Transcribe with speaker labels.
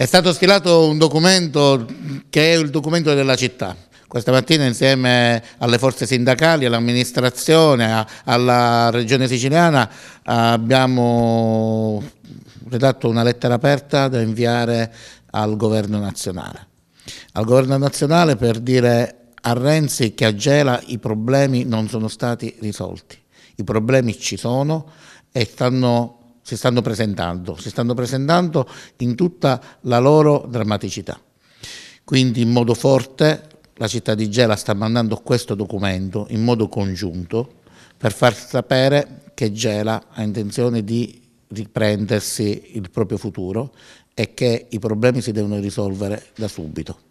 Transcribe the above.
Speaker 1: È stato stilato un documento che è il documento della città. Questa mattina insieme alle forze sindacali, all'amministrazione, alla regione siciliana abbiamo redatto una lettera aperta da inviare al governo nazionale. Al governo nazionale per dire a Renzi che a Gela i problemi non sono stati risolti. I problemi ci sono e stanno si stanno presentando, si stanno presentando in tutta la loro drammaticità. Quindi in modo forte la città di Gela sta mandando questo documento in modo congiunto per far sapere che Gela ha intenzione di riprendersi il proprio futuro e che i problemi si devono risolvere da subito.